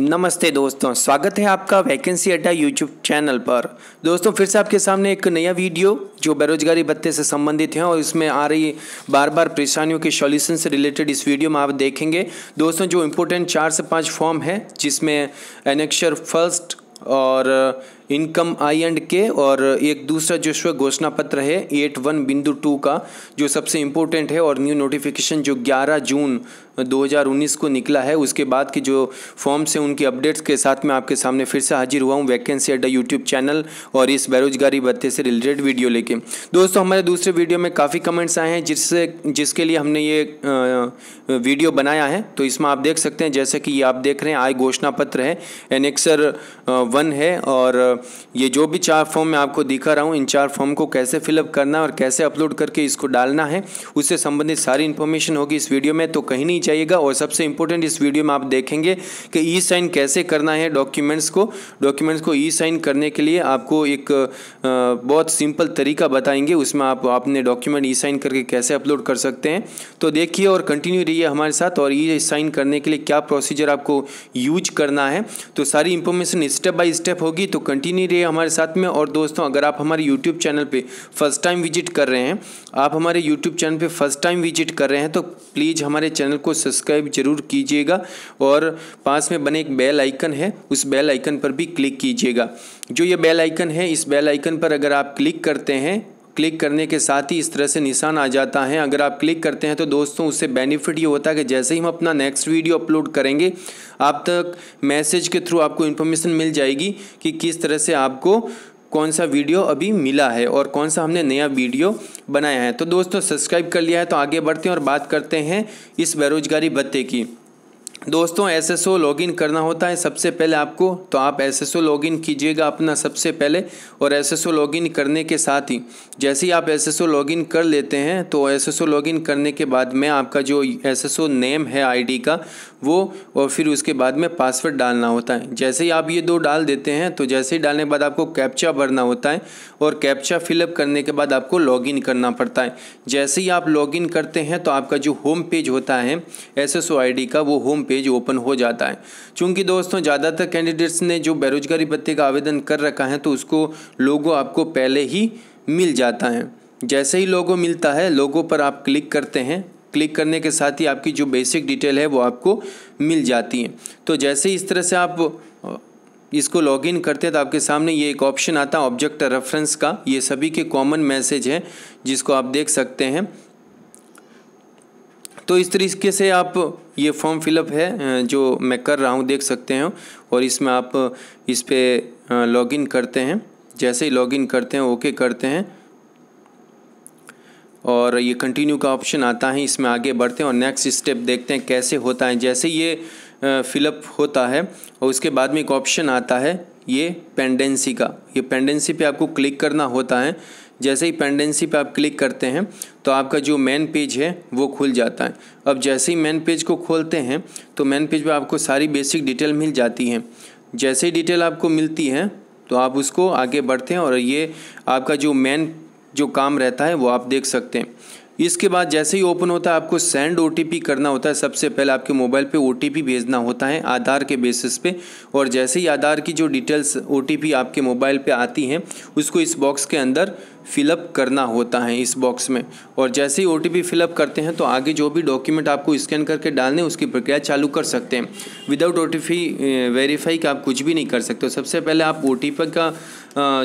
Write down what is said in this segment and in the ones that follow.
नमस्ते दोस्तों स्वागत है आपका वैकेंसी अड्डा यूट्यूब चैनल पर दोस्तों फिर से आपके सामने एक नया वीडियो जो बेरोजगारी भत्ते से संबंधित है और इसमें आ रही बार बार परेशानियों के सॉल्यूशन से रिलेटेड इस वीडियो में आप देखेंगे दोस्तों जो इम्पोर्टेंट चार से पाँच फॉर्म है जिसमें एनेक्शर फर्स्ट और इनकम आई एंड के और एक दूसरा जो स्व घोषणा पत्र है एट वन बिंदु टू का जो सबसे इम्पोर्टेंट है और न्यू नोटिफिकेशन जो ग्यारह जून 2019 को निकला है उसके बाद की जो फॉर्म्स हैं उनकी अपडेट्स के साथ मैं आपके सामने फिर से हाजिर हुआ हूँ वैकेंसी अड्डा यूट्यूब चैनल और इस बेरोजगारी भत्ते से रिलेटेड वीडियो लेके दोस्तों हमारे दूसरे वीडियो में काफ़ी कमेंट्स आए हैं जिससे जिसके लिए हमने ये वीडियो बनाया है तो इसमें आप देख सकते हैं जैसे कि ये आप देख रहे हैं आय घोषणा पत्र है एनेक्सर वन है और ये जो भी चार फॉर्म मैं आपको दिखा रहा हूँ इन चार फॉर्म को कैसे फिलअप करना और कैसे अपलोड करके इसको डालना है उससे संबंधित सारी इन्फॉर्मेशन होगी इस वीडियो में तो कहीं नहीं जाइएगा और सबसे इंपॉर्टेंट इस वीडियो में आप देखेंगे कि ई साइन कैसे करना है डॉक्यूमेंट्स को डॉक्यूमेंट्स को ई साइन करने के लिए आपको एक बहुत सिंपल तरीका बताएंगे उसमें आप अपने डॉक्यूमेंट ई साइन करके कैसे अपलोड कर सकते हैं तो देखिए और कंटिन्यू रहिए हमारे साथ और ई साइन करने के लिए क्या प्रोसीजर आपको यूज करना है तो सारी इंफॉर्मेशन स्टेप बाई स्टेप होगी तो कंटिन्यू रहिए हमारे साथ में और दोस्तों अगर आप हमारे यूट्यूब चैनल पर फर्स्ट टाइम विजिट कर रहे हैं आप हमारे यूट्यूब चैनल पर फर्स्ट टाइम विजिट कर रहे हैं तो प्लीज़ हमारे चैनल को सब्सक्राइब जरूर कीजिएगा और पास में बने एक बेल आइकन है उस बेल आइकन पर भी क्लिक कीजिएगा जो ये बेल आइकन है इस बेल आइकन पर अगर आप क्लिक करते हैं क्लिक करने के साथ ही इस तरह से निशान आ जाता है अगर आप क्लिक करते हैं तो दोस्तों उससे बेनिफिट ये होता है कि जैसे ही हम अपना नेक्स्ट वीडियो अपलोड करेंगे आप तक मैसेज के थ्रू आपको इन्फॉर्मेशन मिल जाएगी कि किस तरह से आपको कौन सा वीडियो अभी मिला है और कौन सा हमने नया वीडियो बनाया है तो दोस्तों सब्सक्राइब कर लिया है तो आगे बढ़ते हैं और बात करते हैं इस बेरोजगारी भत्ते की दोस्तों एस एस ओ लॉगिन करना होता है सबसे पहले आपको तो आप एस एस ओ लॉगिन कीजिएगा अपना सबसे पहले और एस एस ओ लॉगिन करने के साथ ही जैसे ही आप एस एस ओ लॉगिन कर लेते हैं तो एस एस ओ लॉगिन करने के बाद में आपका जो एस एस ओ नेम है आईडी का वो और फिर उसके बाद में पासवर्ड डालना होता है जैसे ही आप ये दो डाल देते हैं तो जैसे ही डालने के बाद आपको कैप्चा भरना होता है और कैप्चा फिलअप करने के बाद आपको लॉगिन करना पड़ता है जैसे ही आप लॉगिन करते हैं तो आपका जो होम पेज होता है S S O I D का वो होम पेज पेज ओपन हो जाता है क्योंकि दोस्तों ज़्यादातर कैंडिडेट्स ने जो बेरोजगारी भत्ते का आवेदन कर रखा है तो उसको लोगों आपको पहले ही मिल जाता है जैसे ही लोगों मिलता है लोगों पर आप क्लिक करते हैं क्लिक करने के साथ ही आपकी जो बेसिक डिटेल है वो आपको मिल जाती है तो जैसे इस तरह से आप इसको लॉगिन करते हैं तो आपके सामने ये एक ऑप्शन आता है ऑब्जेक्ट रेफरेंस का ये सभी के कॉमन मैसेज है जिसको आप देख सकते हैं तो इस तरीके से आप ये फॉर्म फिलअप है जो मैं कर रहा हूँ देख सकते हैं और इसमें आप इस पर लॉगिन करते हैं जैसे ही लॉगिन करते हैं ओके करते हैं और ये कंटिन्यू का ऑप्शन आता है इसमें आगे बढ़ते हैं और नेक्स्ट स्टेप देखते हैं कैसे होता है जैसे ये फिलअप होता है और उसके बाद में एक ऑप्शन आता है ये पेंडेंसी का ये पेंडेंसी पे आपको क्लिक करना होता है जैसे ही पेंडेंसी पे आप क्लिक करते हैं तो आपका जो मेन पेज है वो खुल जाता है अब जैसे ही मेन पेज को खोलते हैं तो मेन पेज पे आपको सारी बेसिक डिटेल मिल जाती है जैसे ही डिटेल आपको मिलती है तो आप उसको आगे बढ़ते हैं और ये आपका जो मेन जो काम रहता है वो आप देख सकते हैं इसके बाद जैसे ही ओपन होता है आपको सेंड ओ करना होता है सबसे पहले आपके मोबाइल पे ओ भेजना होता है आधार के बेसिस पे और जैसे ही आधार की जो डिटेल्स ओ आपके मोबाइल पे आती हैं उसको इस बॉक्स के अंदर फ़िलअप करना होता है इस बॉक्स में और जैसे ही ओ टी फिलअप करते हैं तो आगे जो भी डॉक्यूमेंट आपको स्कैन करके डालने उसकी प्रक्रिया चालू कर सकते हैं विदाउट ओ टी वेरीफाई का आप कुछ भी नहीं कर सकते हो सबसे पहले आप ओ का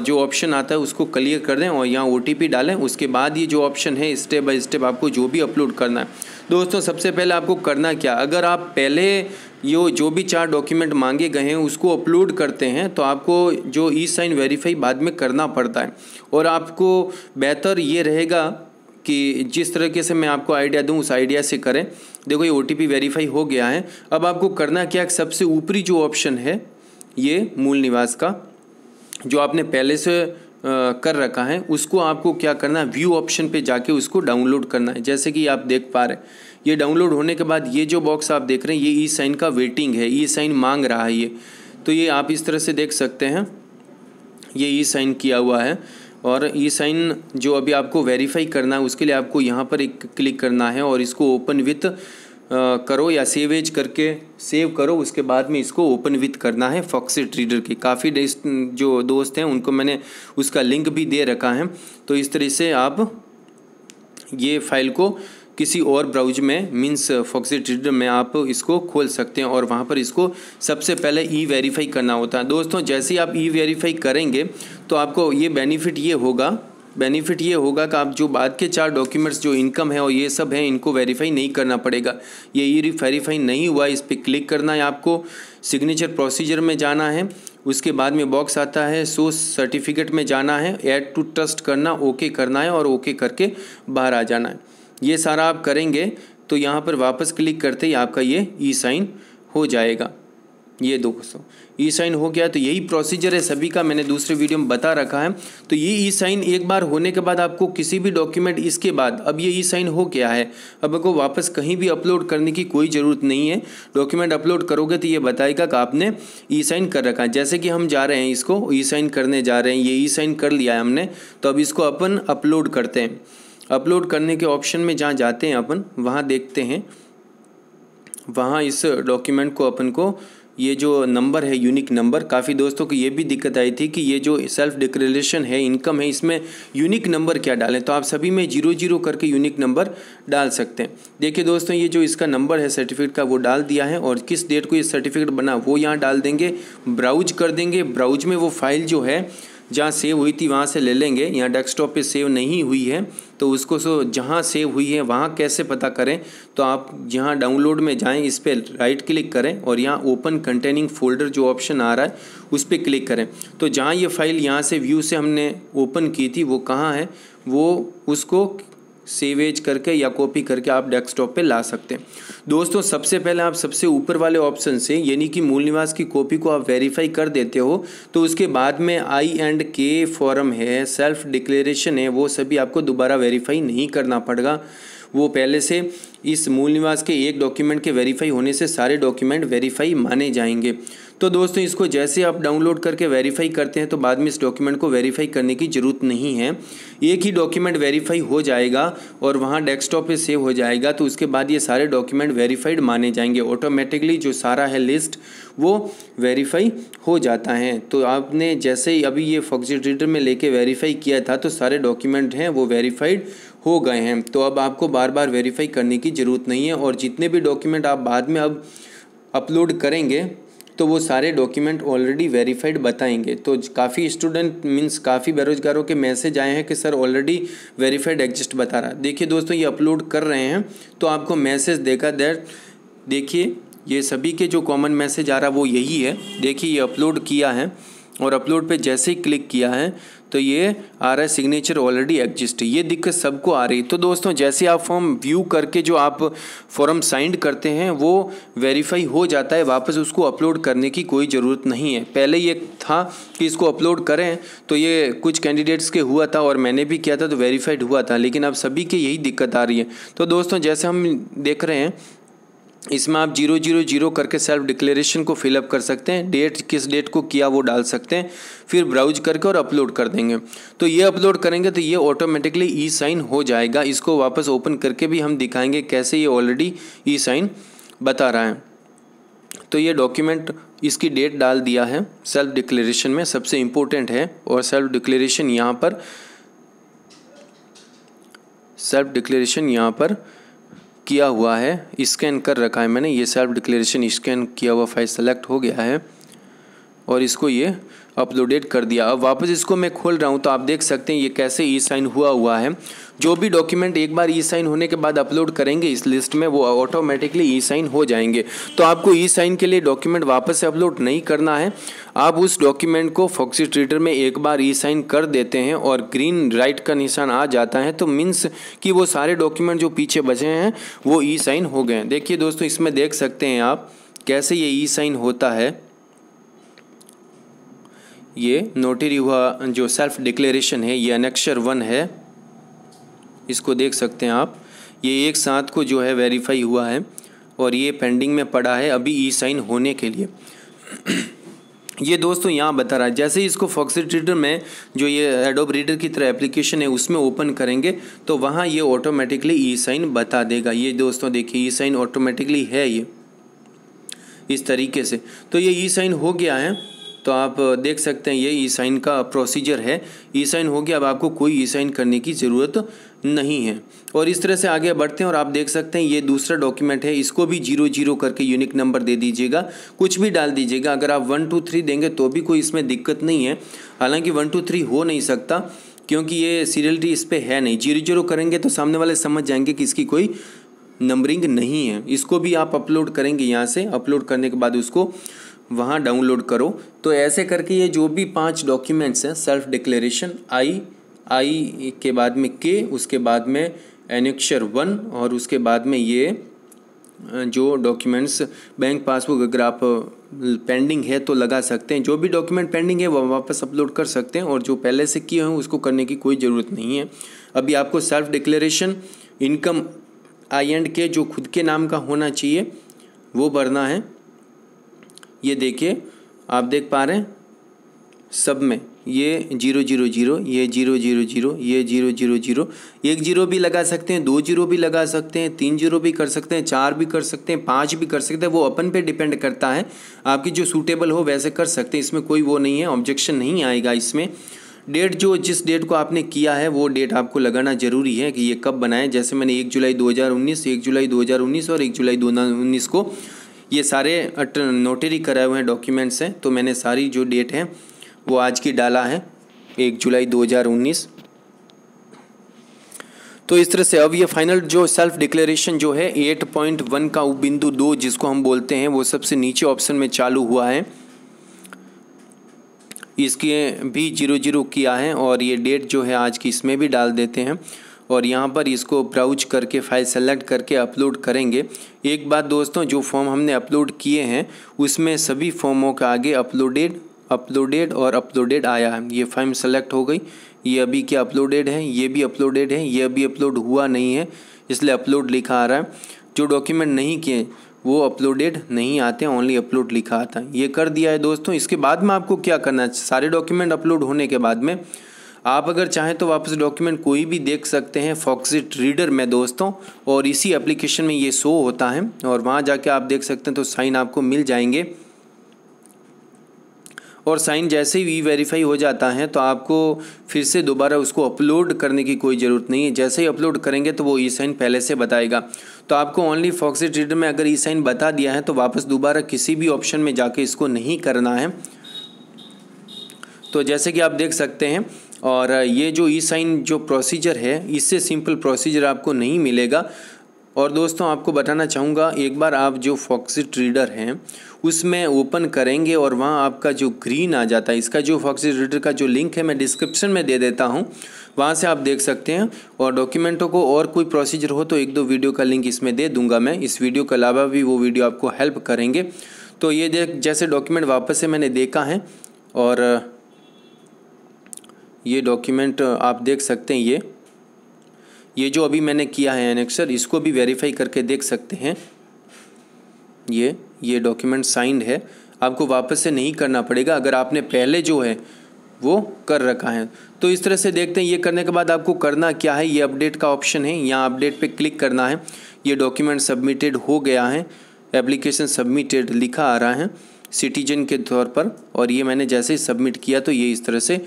जो ऑप्शन आता है उसको क्लियर कर दें और यहाँ ओ डालें उसके बाद ये जो ऑप्शन है स्टेप बाई स्टेप आपको जो भी अपलोड करना है दोस्तों सबसे पहले आपको करना क्या अगर आप पहले यो जो भी चार डॉक्यूमेंट मांगे गए हैं उसको अपलोड करते हैं तो आपको जो ई साइन वेरीफाई बाद में करना पड़ता है और आपको बेहतर ये रहेगा कि जिस तरीके से मैं आपको आइडिया दूं उस आइडिया से करें देखो ये ओ टी वेरीफाई हो गया है अब आपको करना क्या सबसे ऊपरी जो ऑप्शन है ये मूल निवास का जो आपने पहले से कर रखा है उसको आपको क्या करना है व्यू ऑप्शन पे जाके उसको डाउनलोड करना है जैसे कि आप देख पा रहे हैं ये डाउनलोड होने के बाद ये जो बॉक्स आप देख रहे हैं ये ई साइन का वेटिंग है ई साइन मांग रहा है ये तो ये आप इस तरह से देख सकते हैं ये ई साइन किया हुआ है और ई साइन जो अभी आपको वेरीफाई करना है उसके लिए आपको यहाँ पर एक क्लिक करना है और इसको ओपन विथ करो या सेवेज करके सेव करो उसके बाद में इसको ओपन विथ करना है फॉक्सी रीडर के काफ़ी जो दोस्त हैं उनको मैंने उसका लिंक भी दे रखा है तो इस तरह से आप ये फाइल को किसी और ब्राउज में मीन्स फॉक्सी रीडर में आप इसको खोल सकते हैं और वहाँ पर इसको सबसे पहले ई वेरीफाई करना होता है दोस्तों जैसे ही आप ई वेरीफाई करेंगे तो आपको ये बेनिफिट ये होगा बेनिफिट ये होगा कि आप जो बाद के चार डॉक्यूमेंट्स जो इनकम है और ये सब है इनको वेरीफाई नहीं करना पड़ेगा ये ई वेरीफाई नहीं हुआ इस पर क्लिक करना है आपको सिग्नेचर प्रोसीजर में जाना है उसके बाद में बॉक्स आता है सो सर्टिफिकेट में जाना है ऐड टू ट्रस्ट करना ओके करना है और ओके करके बाहर आ जाना है ये सारा आप करेंगे तो यहाँ पर वापस क्लिक करते ही आपका ये ई साइन हो जाएगा ये दो सौ ई साइन हो गया तो यही प्रोसीजर है सभी का मैंने दूसरे वीडियो में बता रखा है तो ये ई साइन एक बार होने के बाद आपको किसी भी डॉक्यूमेंट इसके बाद अब ये ई साइन हो गया है अब आपको वापस कहीं भी अपलोड करने की कोई ज़रूरत नहीं है डॉक्यूमेंट अपलोड करोगे तो ये बताएगा कि आपने ई साइन कर रखा है जैसे कि हम जा रहे हैं इसको ई साइन करने जा रहे हैं ये ई साइन कर लिया है हमने तो अब इसको अपन अपलोड करते हैं अपलोड करने के ऑप्शन में जहाँ जाते हैं अपन वहाँ देखते हैं वहाँ इस डॉक्यूमेंट को अपन को ये जो नंबर है यूनिक नंबर काफ़ी दोस्तों को ये भी दिक्कत आई थी कि ये जो सेल्फ डिक्लेरेशन है इनकम है इसमें यूनिक नंबर क्या डालें तो आप सभी में जीरो जीरो करके यूनिक नंबर डाल सकते हैं देखिए दोस्तों ये जो इसका नंबर है सर्टिफिकेट का वो डाल दिया है और किस डेट को ये सर्टिफिकेट बना वो यहाँ डाल देंगे ब्राउज कर देंगे ब्राउज में वो फाइल जो है जहाँ सेव हुई थी वहाँ से ले लेंगे यहाँ डेस्कटॉप पे सेव नहीं हुई है तो उसको सो जहाँ सेव हुई है वहाँ कैसे पता करें तो आप यहाँ डाउनलोड में जाएं इस पर राइट क्लिक करें और यहाँ ओपन कंटेनिंग फोल्डर जो ऑप्शन आ रहा है उस पर क्लिक करें तो जहाँ ये फाइल यहाँ से व्यू से हमने ओपन की थी वो कहाँ है वो उसको सेवेज करके या कॉपी करके आप डेस्कटॉप पे ला सकते हैं दोस्तों सबसे पहले आप सबसे ऊपर वाले ऑप्शन से यानी कि मूल निवास की कॉपी को आप वेरीफाई कर देते हो तो उसके बाद में आई एंड के फॉरम है सेल्फ डिक्लेरेशन है वो सभी आपको दोबारा वेरीफाई नहीं करना पड़ेगा वो पहले से इस मूल निवास के एक डॉक्यूमेंट के वेरीफाई होने से सारे डॉक्यूमेंट वेरीफाई माने जाएंगे तो दोस्तों इसको जैसे आप डाउनलोड करके वेरीफाई करते हैं तो बाद में इस डॉक्यूमेंट को वेरीफाई करने की ज़रूरत नहीं है एक ही डॉक्यूमेंट वेरीफाई हो जाएगा और वहाँ डेस्कटॉप पे सेव हो जाएगा तो उसके बाद ये सारे डॉक्यूमेंट वेरीफाइड माने जाएंगे ऑटोमेटिकली जो सारा है लिस्ट वो वेरीफाई हो जाता है तो आपने जैसे ही अभी ये फॉक्सिटेटर में लेके वेरीफाई किया था तो सारे डॉक्यूमेंट हैं वो वेरीफाइड हो गए हैं तो अब आपको बार बार वेरीफाई करने की ज़रूरत नहीं है और जितने भी डॉक्यूमेंट आप बाद में अब अपलोड करेंगे तो वो सारे डॉक्यूमेंट ऑलरेडी वेरीफाइड बताएंगे तो काफ़ी स्टूडेंट मींस काफ़ी बेरोजगारों के मैसेज आए हैं कि सर ऑलरेडी वेरीफाइड एग्जिस्ट बता रहा है देखिए दोस्तों ये अपलोड कर रहे हैं तो आपको मैसेज देखा दैट देखिए ये सभी के जो कॉमन मैसेज आ रहा वो यही है देखिए ये अपलोड किया है और अपलोड पर जैसे ही क्लिक किया है तो ये आ रहा है सिग्नेचर ऑलरेडी एग्जिस्ट ये दिक्कत सबको आ रही तो दोस्तों जैसे आप फॉर्म व्यू करके जो आप फॉर्म साइंड करते हैं वो वेरीफाई हो जाता है वापस उसको अपलोड करने की कोई ज़रूरत नहीं है पहले ये था कि इसको अपलोड करें तो ये कुछ कैंडिडेट्स के हुआ था और मैंने भी किया था तो वेरीफाइड हुआ था लेकिन अब सभी के यही दिक्कत आ रही है तो दोस्तों जैसे हम देख रहे हैं इसमें आप जीरो जीरो जीरो करके सेल्फ डिक्लेरेशन को फिलअप कर सकते हैं डेट किस डेट को किया वो डाल सकते हैं फिर ब्राउज करके और अपलोड कर देंगे तो ये अपलोड करेंगे तो ये ऑटोमेटिकली ई साइन हो जाएगा इसको वापस ओपन करके भी हम दिखाएंगे कैसे ये ऑलरेडी ई साइन बता रहा है तो ये डॉक्यूमेंट इसकी डेट डाल दिया है सेल्फ डिक्लेरेशन में सबसे इम्पोर्टेंट है और सेल्फ डिक्लेरेशन यहाँ पर सेल्फ डिक्लेरेशन यहाँ पर किया हुआ है स्कैन कर रखा है मैंने ये सेल्फ डिक्लेरेशन स्कैन किया हुआ फाइल सेलेक्ट हो गया है और इसको ये अपलोडेड कर दिया अब वापस इसको मैं खोल रहा हूँ तो आप देख सकते हैं ये कैसे ई साइन हुआ हुआ है जो भी डॉक्यूमेंट एक बार ई साइन होने के बाद अपलोड करेंगे इस लिस्ट में वो ऑटोमेटिकली ई साइन हो जाएंगे तो आपको ई साइन के लिए डॉक्यूमेंट वापस से अपलोड नहीं करना है आप उस डॉक्यूमेंट को फॉक्सी ट्रीटर में एक बार ई साइन कर देते हैं और ग्रीन राइट का निशान आ जाता है तो मीन्स कि वो सारे डॉक्यूमेंट जो पीछे बचे हैं वो ई साइन हो गए हैं देखिए दोस्तों इसमें देख सकते हैं आप कैसे ये ई साइन होता है ये नोटरी हुआ जो सेल्फ डिक्लेरेशन है ये अनेक्शर वन है इसको देख सकते हैं आप ये एक साथ को जो है वेरीफाई हुआ है और ये पेंडिंग में पड़ा है अभी ई साइन होने के लिए ये दोस्तों यहाँ बता रहा है जैसे ही इसको फॉक्सिट रीडर में जो ये एडोब रीडर की तरह एप्लीकेशन है उसमें ओपन करेंगे तो वहाँ ये ऑटोमेटिकली ई साइन बता देगा ये दोस्तों देखिए ई साइन ऑटोमेटिकली है ये इस तरीके से तो ये ई साइन हो गया है तो आप देख सकते हैं ये ई साइन का प्रोसीजर है ई साइन हो गया अब आपको कोई ई साइन करने की ज़रूरत नहीं है और इस तरह से आगे बढ़ते हैं और आप देख सकते हैं ये दूसरा डॉक्यूमेंट है इसको भी जीरो जीरो करके यूनिक नंबर दे दीजिएगा कुछ भी डाल दीजिएगा अगर आप वन टू थ्री देंगे तो भी कोई इसमें दिक्कत नहीं है हालांकि वन टू थ्री हो नहीं सकता क्योंकि ये सीरियलिटी इस पर है नहीं जीरो जीरो करेंगे तो सामने वाले समझ जाएंगे कि इसकी कोई नंबरिंग नहीं है इसको भी आप अपलोड करेंगे यहाँ से अपलोड करने के बाद उसको वहाँ डाउनलोड करो तो ऐसे करके ये जो भी पांच डॉक्यूमेंट्स हैं सेल्फ डिक्लेरेशन आई आई के बाद में के उसके बाद में एनेक्शर वन और उसके बाद में ये जो डॉक्यूमेंट्स बैंक पासबुक अगर आप पेंडिंग है तो लगा सकते हैं जो भी डॉक्यूमेंट पेंडिंग है वह वापस अपलोड कर सकते हैं और जो पहले से किए हैं उसको करने की कोई ज़रूरत नहीं है अभी आपको self declaration income I and K जो खुद के नाम का होना चाहिए वो भरना है ये देखिए आप देख पा रहे हैं सब में ये जीरो जीरो जीरो ये जीरो जीरो जीरो ये जीरो जीरो जीरो एक जीरो भी लगा सकते हैं दो जीरो भी लगा सकते हैं तीन जीरो भी कर सकते हैं चार भी कर सकते हैं पाँच भी कर सकते हैं वो अपन पे डिपेंड करता है आपकी जो सूटेबल हो वैसे कर सकते हैं इसमें कोई वो नहीं है ऑब्जेक्शन नहीं आएगा इसमें डेट जो जिस डेट को आपने किया है वो डेट आपको लगाना ज़रूरी है कि ये कब बनाएं जैसे मैंने एक जुलाई दो एक जुलाई दो और एक जुलाई दो को ये सारे नोटरी कराए हुए हैं डॉक्यूमेंट्स हैं तो मैंने सारी जो डेट है वो आज की डाला है एक जुलाई 2019 तो इस तरह से अब ये फाइनल जो सेल्फ डिक्लेरेशन जो है 8.1 का बिंदु दो जिसको हम बोलते हैं वो सबसे नीचे ऑप्शन में चालू हुआ है इसके भी जीरो जीरो किया है और ये डेट जो है आज की इसमें भी डाल देते हैं और यहाँ पर इसको ब्राउज करके फाइल सेलेक्ट करके अपलोड करेंगे एक बात दोस्तों जो फॉर्म हमने अपलोड किए हैं उसमें सभी फॉर्मों का आगे अपलोडेड अपलोडेड और अपलोडेड आया है ये फॉर्म सेलेक्ट हो गई ये अभी क्या अपलोडेड है ये भी अपलोडेड है ये अभी अपलोड हुआ नहीं है इसलिए अपलोड लिखा आ रहा है जो डॉक्यूमेंट नहीं किए वो अपलोडेड नहीं आते ओनली अपलोड लिखा आता है ये कर दिया है दोस्तों इसके बाद में आपको क्या करना है सारे डॉक्यूमेंट अपलोड होने के बाद में आप अगर चाहें तो वापस डॉक्यूमेंट कोई भी देख सकते हैं फॉक्सिट रीडर में दोस्तों और इसी एप्लीकेशन में ये शो होता है और वहाँ जाके आप देख सकते हैं तो साइन आपको मिल जाएंगे और साइन जैसे ही वी वेरीफाई हो जाता है तो आपको फिर से दोबारा उसको अपलोड करने की कोई ज़रूरत नहीं है जैसे ही अपलोड करेंगे तो वो ई साइन पहले से बताएगा तो आपको ओनली फॉक्सिट रीडर में अगर ई साइन बता दिया है तो वापस दोबारा किसी भी ऑप्शन में जाके इसको नहीं करना है तो जैसे कि आप देख सकते हैं और ये जो ई साइन जो प्रोसीजर है इससे सिंपल प्रोसीजर आपको नहीं मिलेगा और दोस्तों आपको बताना चाहूँगा एक बार आप जो फॉक्सिट रीडर हैं उसमें ओपन करेंगे और वहाँ आपका जो ग्रीन आ जाता है इसका जो फॉक्सिट रीडर का जो लिंक है मैं डिस्क्रिप्शन में दे देता हूँ वहाँ से आप देख सकते हैं और डॉक्यूमेंटों को और कोई प्रोसीजर हो तो एक दो वीडियो का लिंक इसमें दे दूँगा मैं इस वीडियो के अलावा भी वो वीडियो आपको हेल्प करेंगे तो ये जैसे डॉक्यूमेंट वापस से मैंने देखा है और ये डॉक्यूमेंट आप देख सकते हैं ये ये जो अभी मैंने किया है एनेक्सर इसको भी वेरीफाई करके देख सकते हैं ये ये डॉक्यूमेंट साइंड है आपको वापस से नहीं करना पड़ेगा अगर आपने पहले जो है वो कर रखा है तो इस तरह से देखते हैं ये करने के बाद आपको करना क्या है ये अपडेट का ऑप्शन है यहाँ अपडेट पे क्लिक करना है ये डॉक्यूमेंट सबमिटेड हो गया है एप्लीकेशन सबमिटेड लिखा आ रहा है सिटीजन के तौर पर और ये मैंने जैसे ही सबमिट किया तो ये इस तरह से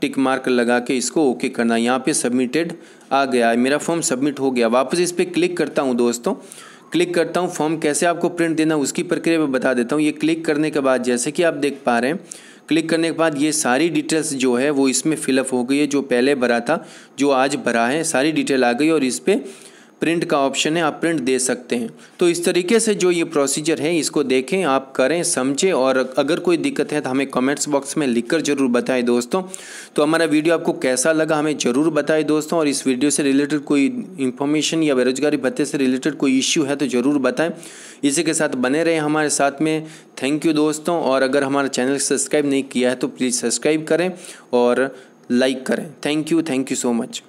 टिक मार्क लगा के इसको ओके करना यहाँ पे सबमिटेड आ गया है मेरा फॉर्म सबमिट हो गया वापस इस पर क्लिक करता हूँ दोस्तों क्लिक करता हूँ फॉर्म कैसे आपको प्रिंट देना उसकी प्रक्रिया मैं बता देता हूँ ये क्लिक करने के बाद जैसे कि आप देख पा रहे हैं क्लिक करने के बाद ये सारी डिटेल्स जो है वो इसमें फिलअप हो गई है जो पहले भरा था जो आज भरा है सारी डिटेल आ गई और इस पर प्रिंट का ऑप्शन है आप प्रिंट दे सकते हैं तो इस तरीके से जो ये प्रोसीजर है इसको देखें आप करें समझें और अगर कोई दिक्कत है तो हमें कमेंट्स बॉक्स में लिखकर ज़रूर बताएं दोस्तों तो हमारा वीडियो आपको कैसा लगा हमें ज़रूर बताएं दोस्तों और इस वीडियो से रिलेटेड कोई इन्फॉर्मेशन या बेरोजगारी भत्ते से रिलेटेड कोई इश्यू है तो ज़रूर बताएँ इसी के साथ बने रहें हमारे साथ में थैंक यू दोस्तों और अगर हमारा चैनल सब्सक्राइब नहीं किया है तो प्लीज़ सब्सक्राइब करें और लाइक करें thank you thank you so much